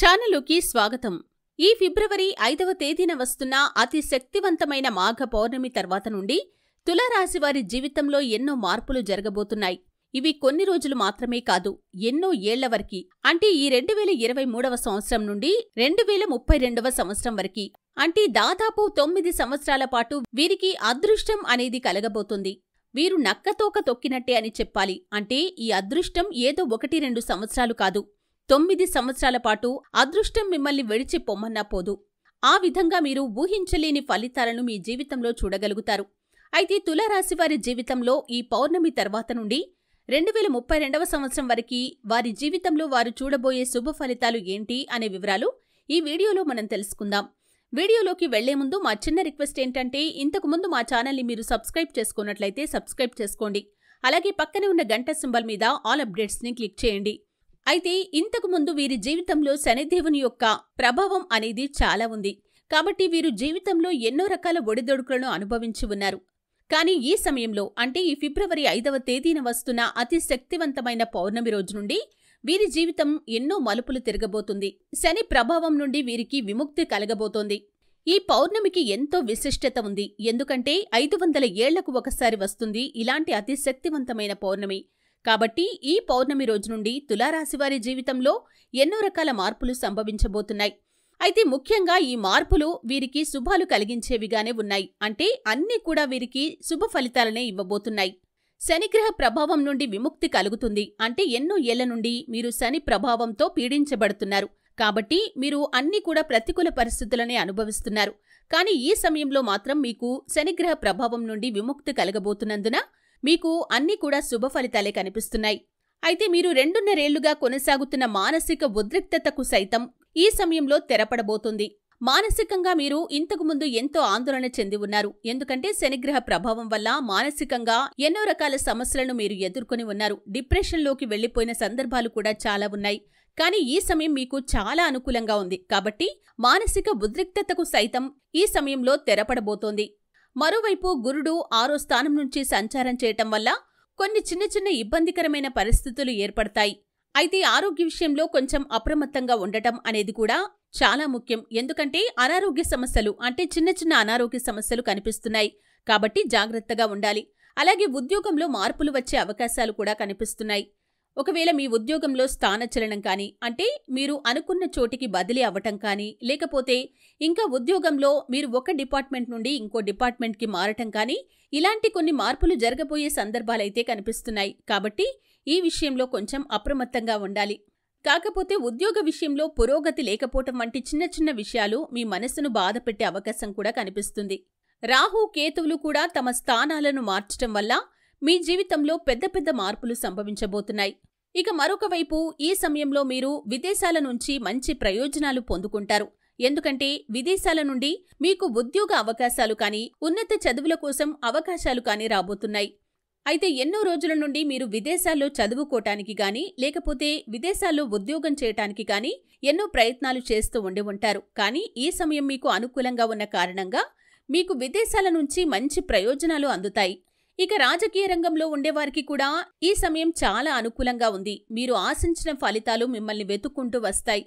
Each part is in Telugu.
ఛానలుకి స్వాగతం ఈ ఫిబ్రవరి ఐదవ తేదీన వస్తున్న అతి శక్తివంతమైన మాఘ పౌర్ణమి తర్వాత నుండి తులారాశి వారి జీవితంలో ఎన్నో మార్పులు జరగబోతున్నాయి ఇవి కొన్ని రోజులు మాత్రమే కాదు ఎన్నో ఏళ్ల వరకి అంటే ఈ రెండు వేల ఇరవై మూడవ సంవత్సరం నుండి రెండు వేల ముప్పై రెండవ సంవత్సరం వరకి అంటే దాదాపు తొమ్మిది సంవత్సరాల పాటు వీరికి అదృష్టం అనేది కలగబోతుంది వీరు నక్కతోక తొక్కినట్టే అని చెప్పాలి అంటే ఈ అదృష్టం ఏదో ఒకటి రెండు సంవత్సరాలు కాదు తొమ్మిది సంవత్సరాల పాటు అదృష్టం మిమ్మల్ని విడిచి పొమ్మన్నా పోదు ఆ విధంగా మీరు ఊహించలేని ఫలితాలను మీ జీవితంలో చూడగలుగుతారు అయితే తులారాశివారి జీవితంలో ఈ పౌర్ణమి తర్వాత నుండి రెండు వేల ముప్పై రెండవ సంవత్సరం వరకు వారి జీవితంలో వారు చూడబోయే శుభ ఫలితాలు ఏంటి అనే వివరాలు ఈ వీడియోలో మనం తెలుసుకుందాం వీడియోలోకి వెళ్లే ముందు మా చిన్న రిక్వెస్ట్ ఏంటంటే ఇంతకు ముందు మా ఛానల్ని మీరు సబ్స్క్రైబ్ చేసుకున్నట్లయితే సబ్స్క్రైబ్ చేసుకోండి అలాగే పక్కనే ఉన్న గంట సింబల్ మీద ఆల్ అప్డేట్స్ని క్లిక్ చేయండి అయితే ఇంతకు ముందు వీరి జీవితంలో శనిదేవుని యొక్క ప్రభావం అనేది చాలా ఉంది కాబట్టి వీరు జీవితంలో ఎన్నో రకాల ఒడిదొడుకులను అనుభవించి ఉన్నారు కానీ ఈ సమయంలో అంటే ఈ ఫిబ్రవరి ఐదవ తేదీన వస్తున్న అతి శక్తివంతమైన పౌర్ణమి రోజు నుండి వీరి జీవితం ఎన్నో మలుపులు తిరగబోతుంది శని ప్రభావం నుండి వీరికి విముక్తి కలగబోతోంది ఈ పౌర్ణమికి ఎంతో విశిష్టత ఉంది ఎందుకంటే ఐదు వందల ఏళ్లకు ఒకసారి వస్తుంది ఇలాంటి అతి శక్తివంతమైన పౌర్ణమి కాబట్టి ఈ పౌర్ణమి రోజు నుండి తులారాశివారి జీవితంలో ఎన్నో రకాల మార్పులు సంభవించబోతున్నాయి అయితే ముఖ్యంగా ఈ మార్పులు వీరికి శుభాలు కలిగించేవిగానే ఉన్నాయి అంటే అన్నీ కూడా వీరికి శుభ ఫలితాలనే ఇవ్వబోతున్నాయి శనిగ్రహ ప్రభావం నుండి విముక్తి కలుగుతుంది అంటే ఎన్నో ఏళ్ల నుండి మీరు శని ప్రభావంతో పీడించబడుతున్నారు కాబట్టి మీరు అన్నీ కూడా ప్రతికూల పరిస్థితులనే అనుభవిస్తున్నారు కానీ ఈ సమయంలో మాత్రం మీకు శనిగ్రహ ప్రభావం నుండి విముక్తి కలగబోతున్నందున మీకు అన్నీ కూడా శుభ ఫలితాలే కనిపిస్తున్నాయి అయితే మీరు రెండున్నరేళ్లుగా కొనసాగుతున్న మానసిక ఉద్రిక్తతకు సైతం ఈ సమయంలో తెరపడబోతుంది మానసికంగా మీరు ఇంతకుముందు ఎంతో ఆందోళన చెంది ఉన్నారు ఎందుకంటే శనిగ్రహ ప్రభావం వల్ల మానసికంగా ఎన్నో రకాల సమస్యలను మీరు ఎదుర్కొని ఉన్నారు డిప్రెషన్లోకి వెళ్లిపోయిన సందర్భాలు కూడా చాలా ఉన్నాయి కానీ ఈ సమయం మీకు చాలా అనుకూలంగా ఉంది కాబట్టి మానసిక ఉద్రిక్తతకు సైతం ఈ సమయంలో తెరపడబోతోంది మరోవైపు గురుడు ఆరో స్థానం నుంచి సంచారం చేయటం వల్ల కొన్ని చిన్న చిన్న ఇబ్బందికరమైన పరిస్థితులు ఏర్పడతాయి అయితే ఆరోగ్య విషయంలో కొంచెం అప్రమత్తంగా ఉండటం అనేది కూడా చాలా ముఖ్యం ఎందుకంటే అనారోగ్య సమస్యలు అంటే చిన్న చిన్న అనారోగ్య సమస్యలు కనిపిస్తున్నాయి కాబట్టి జాగ్రత్తగా ఉండాలి అలాగే ఉద్యోగంలో మార్పులు వచ్చే అవకాశాలు కూడా కనిపిస్తున్నాయి ఒకవేళ మీ ఉద్యోగంలో స్థానచలనం కానీ అంటే మీరు అనుకున్న చోటికి బదిలీ అవ్వటం కానీ లేకపోతే ఇంకా ఉద్యోగంలో మీరు ఒక డిపార్ట్మెంట్ నుండి ఇంకో డిపార్ట్మెంట్కి మారటం కానీ ఇలాంటి కొన్ని మార్పులు జరగబోయే సందర్భాలైతే కనిపిస్తున్నాయి కాబట్టి ఈ విషయంలో కొంచెం అప్రమత్తంగా ఉండాలి కాకపోతే ఉద్యోగ విషయంలో పురోగతి లేకపోవటం వంటి చిన్న చిన్న విషయాలు మీ మనసును బాధ అవకాశం కూడా కనిపిస్తుంది రాహు కేతువులు కూడా తమ స్థానాలను మార్చటం వల్ల మీ జీవితంలో పెద్ద పెద్ద మార్పులు సంభవించబోతున్నాయి ఇక మరొక వైపు ఈ సమయంలో మీరు విదేశాల నుంచి మంచి ప్రయోజనాలు పొందుకుంటారు ఎందుకంటే విదేశాల నుండి మీకు ఉద్యోగ అవకాశాలు కానీ ఉన్నత చదువుల కోసం అవకాశాలు కానీ రాబోతున్నాయి అయితే ఎన్నో రోజుల నుండి మీరు విదేశాల్లో చదువుకోటానికి కానీ లేకపోతే విదేశాల్లో ఉద్యోగం చేయటానికి కానీ ఎన్నో ప్రయత్నాలు చేస్తూ ఉండి ఉంటారు కానీ ఈ సమయం మీకు అనుకూలంగా ఉన్న కారణంగా మీకు విదేశాల నుంచి మంచి ప్రయోజనాలు అందుతాయి ఇక రాజకీయ రంగంలో ఉండేవారికి కూడా ఈ సమయం చాలా అనుకూలంగా ఉంది మీరు ఆశించిన ఫలితాలు మిమ్మల్ని వెతుక్కుంటూ వస్తాయి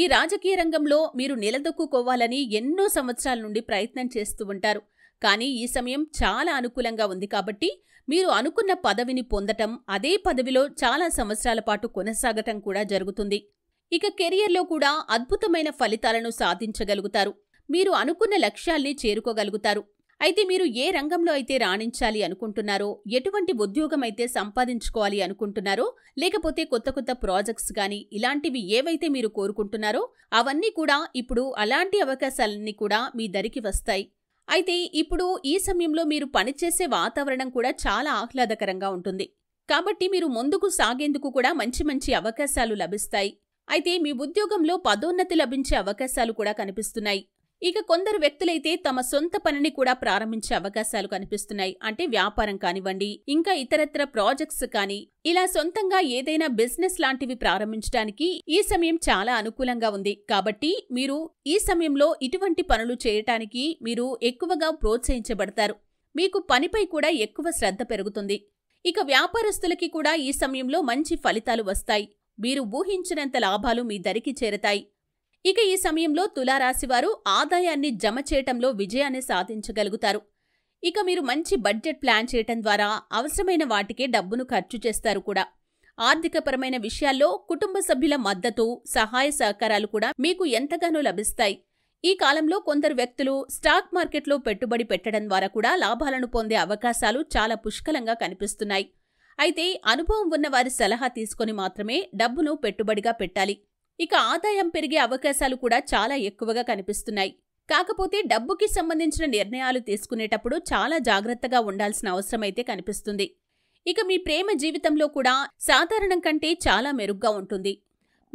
ఈ రాజకీయ రంగంలో మీరు నిలదొక్కుకోవాలని ఎన్నో సంవత్సరాల నుండి ప్రయత్నం చేస్తూ ఉంటారు కానీ ఈ సమయం చాలా అనుకూలంగా ఉంది కాబట్టి మీరు అనుకున్న పదవిని పొందటం అదే పదవిలో చాలా సంవత్సరాల పాటు కొనసాగటం కూడా జరుగుతుంది ఇక కెరియర్లో కూడా అద్భుతమైన ఫలితాలను సాధించగలుగుతారు మీరు అనుకున్న లక్ష్యాల్ని చేరుకోగలుగుతారు అయితే మీరు ఏ రంగంలో అయితే రాణించాలి అనుకుంటున్నారో ఎటువంటి ఉద్యోగం అయితే సంపాదించుకోవాలి అనుకుంటున్నారో లేకపోతే కొత్త కొత్త ప్రాజెక్ట్స్ కానీ ఇలాంటివి ఏవైతే మీరు కోరుకుంటున్నారో అవన్నీ కూడా ఇప్పుడు అలాంటి అవకాశాలన్నీ కూడా మీ దరికి వస్తాయి అయితే ఇప్పుడు ఈ సమయంలో మీరు పనిచేసే వాతావరణం కూడా చాలా ఆహ్లాదకరంగా ఉంటుంది కాబట్టి మీరు ముందుకు సాగేందుకు కూడా మంచి మంచి అవకాశాలు లభిస్తాయి అయితే మీ ఉద్యోగంలో పదోన్నతి లభించే అవకాశాలు కూడా కనిపిస్తున్నాయి ఇక కొందరు వ్యక్తులైతే తమ సొంత పనిని కూడా ప్రారంభించే అవకాశాలు కనిపిస్తున్నాయి అంటే వ్యాపారం కానివ్వండి ఇంకా ఇతరత్ర ప్రాజెక్ట్స్ కానీ ఇలా సొంతంగా ఏదైనా బిజినెస్ లాంటివి ప్రారంభించడానికి ఈ సమయం చాలా అనుకూలంగా ఉంది కాబట్టి మీరు ఈ సమయంలో ఇటువంటి పనులు చేయటానికి మీరు ఎక్కువగా ప్రోత్సహించబడతారు మీకు పనిపై కూడా ఎక్కువ శ్రద్ధ పెరుగుతుంది ఇక వ్యాపారస్తులకి కూడా ఈ సమయంలో మంచి ఫలితాలు వస్తాయి మీరు ఊహించినంత లాభాలు మీ దరికి చేరతాయి ఇక ఈ సమయంలో తులారాశివారు ఆదాయాన్ని జమ చేయటంలో విజయాన్ని సాధించగలుగుతారు ఇక మీరు మంచి బడ్జెట్ ప్లాన్ చేయటం ద్వారా అవసరమైన వాటికే డబ్బును ఖర్చు చేస్తారు కూడా ఆర్థికపరమైన విషయాల్లో కుటుంబ సభ్యుల మద్దతు సహాయ సహకారాలు కూడా మీకు ఎంతగానో లభిస్తాయి ఈ కాలంలో కొందరు వ్యక్తులు స్టాక్ మార్కెట్లో పెట్టుబడి పెట్టడం ద్వారా కూడా లాభాలను పొందే అవకాశాలు చాలా పుష్కలంగా కనిపిస్తున్నాయి అయితే అనుభవం ఉన్నవారి సలహా తీసుకొని మాత్రమే డబ్బును పెట్టుబడిగా పెట్టాలి ఇక ఆదాయం పెరిగే అవకాశాలు కూడా చాలా ఎక్కువగా కనిపిస్తున్నాయి కాకపోతే డబ్బుకి సంబంధించిన నిర్ణయాలు తీసుకునేటప్పుడు చాలా జాగ్రత్తగా ఉండాల్సిన అవసరమైతే కనిపిస్తుంది ఇక మీ ప్రేమ జీవితంలో కూడా సాధారణం కంటే చాలా మెరుగ్గా ఉంటుంది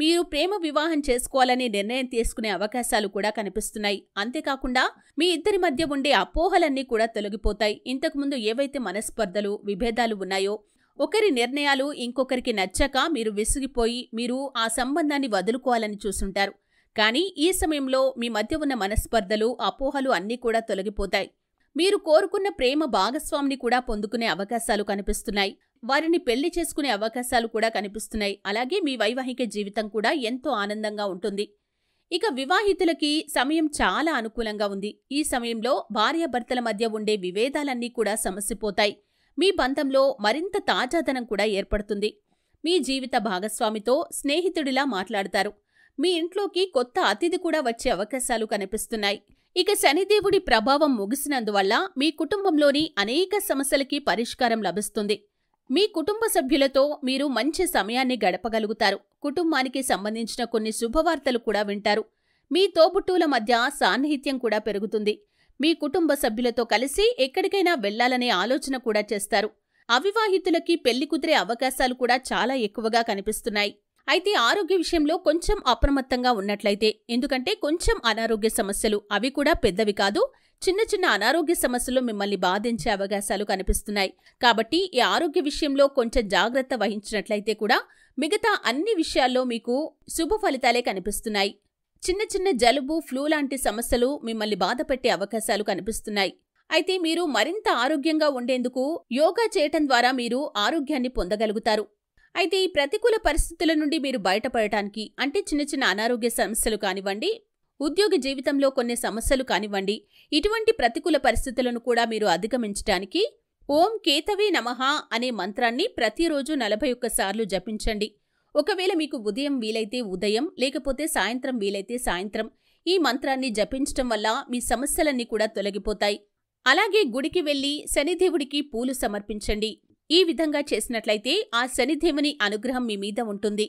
మీరు ప్రేమ వివాహం చేసుకోవాలనే నిర్ణయం తీసుకునే అవకాశాలు కూడా కనిపిస్తున్నాయి అంతేకాకుండా మీ ఇద్దరి మధ్య ఉండే అపోహలన్నీ కూడా తొలగిపోతాయి ఇంతకుముందు ఏవైతే మనస్పర్ధలు విభేదాలు ఉన్నాయో ఒకరి నిర్ణయాలు ఇంకొకరికి నచ్చక మీరు విసిగిపోయి మీరు ఆ సంబంధాన్ని వదులుకోవాలని చూసుంటారు కానీ ఈ సమయంలో మీ మధ్య ఉన్న మనస్పర్ధలు అపోహలు అన్నీ కూడా తొలగిపోతాయి మీరు కోరుకున్న ప్రేమ భాగస్వామిని కూడా పొందుకునే అవకాశాలు కనిపిస్తున్నాయి వారిని పెళ్లి చేసుకునే అవకాశాలు కూడా కనిపిస్తున్నాయి అలాగే మీ వైవాహిక జీవితం కూడా ఎంతో ఆనందంగా ఉంటుంది ఇక వివాహితులకి సమయం చాలా అనుకూలంగా ఉంది ఈ సమయంలో భార్యాభర్తల మధ్య ఉండే విభేదాలన్నీ కూడా సమసిపోతాయి మీ బంధంలో మరింత తాజాదనం కూడా ఏర్పడుతుంది మీ జీవిత భాగస్వామితో స్నేహితుడిలా మాట్లాడతారు మీ ఇంట్లోకి కొత్త అతిథి కూడా వచ్చే అవకాశాలు కనిపిస్తున్నాయి ఇక శనిదేవుడి ప్రభావం ముగిసినందువల్ల మీ కుటుంబంలోని అనేక సమస్యలకి పరిష్కారం లభిస్తుంది మీ కుటుంబ సభ్యులతో మీరు మంచి సమయాన్ని గడపగలుగుతారు కుటుంబానికి సంబంధించిన కొన్ని శుభవార్తలు కూడా వింటారు మీ తోబుట్టువుల మధ్య సాన్నిహిత్యం కూడా పెరుగుతుంది మీ కుటుంబ సభ్యులతో కలిసి ఎక్కడికైనా వెళ్లాలనే ఆలోచన కూడా చేస్తారు అవివాహితులకి పెళ్లి కుదిరే అవకాశాలు కూడా చాలా ఎక్కువగా కనిపిస్తున్నాయి అయితే ఆరోగ్య విషయంలో కొంచెం అప్రమత్తంగా ఉన్నట్లయితే ఎందుకంటే కొంచెం అనారోగ్య సమస్యలు అవి కూడా పెద్దవి కాదు చిన్న చిన్న అనారోగ్య సమస్యలు మిమ్మల్ని బాధించే అవకాశాలు కనిపిస్తున్నాయి కాబట్టి ఈ ఆరోగ్య విషయంలో కొంచెం జాగ్రత్త వహించినట్లయితే కూడా మిగతా అన్ని విషయాల్లో మీకు శుభ ఫలితాలే కనిపిస్తున్నాయి చిన్న చిన్న జలుబు ఫ్లూ లాంటి సమస్యలు మిమ్మల్ని బాధపెట్టే అవకాశాలు కనిపిస్తున్నాయి అయితే మీరు మరింత ఆరోగ్యంగా ఉండేందుకు యోగా చేయటం ద్వారా మీరు ఆరోగ్యాన్ని పొందగలుగుతారు అయితే ఈ ప్రతికూల పరిస్థితుల నుండి మీరు బయటపడటానికి అంటే చిన్న చిన్న అనారోగ్య సమస్యలు కానివ్వండి ఉద్యోగ జీవితంలో కొన్ని సమస్యలు కానివ్వండి ఇటువంటి ప్రతికూల పరిస్థితులను కూడా మీరు అధిగమించడానికి ఓం కేతవే నమః అనే మంత్రాన్ని ప్రతిరోజు నలభై ఒక్కసార్లు జపించండి ఒకవేళ మీకు ఉదయం వీలైతే ఉదయం లేకపోతే సాయంత్రం వీలైతే సాయంత్రం ఈ మంత్రాన్ని జపించటం వల్ల మీ సమస్యలన్నీ కూడా తొలగిపోతాయి అలాగే గుడికి వెళ్లి శనిదేవుడికి పూలు సమర్పించండి ఈ విధంగా చేసినట్లయితే ఆ శనిదేవుని అనుగ్రహం మీ మీద ఉంటుంది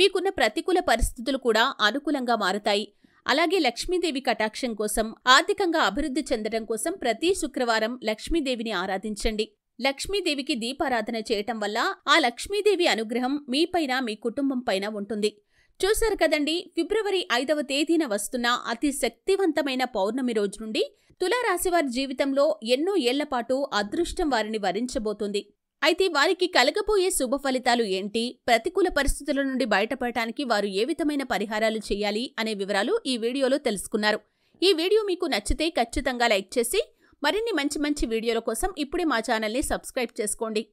మీకున్న ప్రతికూల పరిస్థితులు కూడా అనుకూలంగా మారుతాయి అలాగే లక్ష్మీదేవి కటాక్షం కోసం ఆర్థికంగా అభివృద్ధి చెందడం కోసం ప్రతి శుక్రవారం లక్ష్మీదేవిని ఆరాధించండి లక్ష్మీదేవికి దీపారాధన చేయటం వల్ల ఆ లక్ష్మీదేవి అనుగ్రహం మీపైన మీ కుటుంబం పైన ఉంటుంది చూశారు కదండి ఫిబ్రవరి ఐదవ తేదీన వస్తున్న అతి శక్తివంతమైన పౌర్ణమి రోజు నుండి తులారాశివారి జీవితంలో ఎన్నో ఏళ్లపాటు అదృష్టం వారిని వరించబోతుంది అయితే వారికి కలగబోయే శుభ ఫలితాలు ఏంటి ప్రతికూల పరిస్థితుల నుండి బయటపడటానికి వారు ఏ విధమైన పరిహారాలు చేయాలి అనే వివరాలు ఈ వీడియోలో తెలుసుకున్నారు ఈ వీడియో మీకు నచ్చితే ఖచ్చితంగా లైక్ చేసి మరిన్ని మంచి మంచి వీడియోల కోసం ఇప్పుడే మా ఛానల్ని సబ్స్క్రైబ్ చేసుకోండి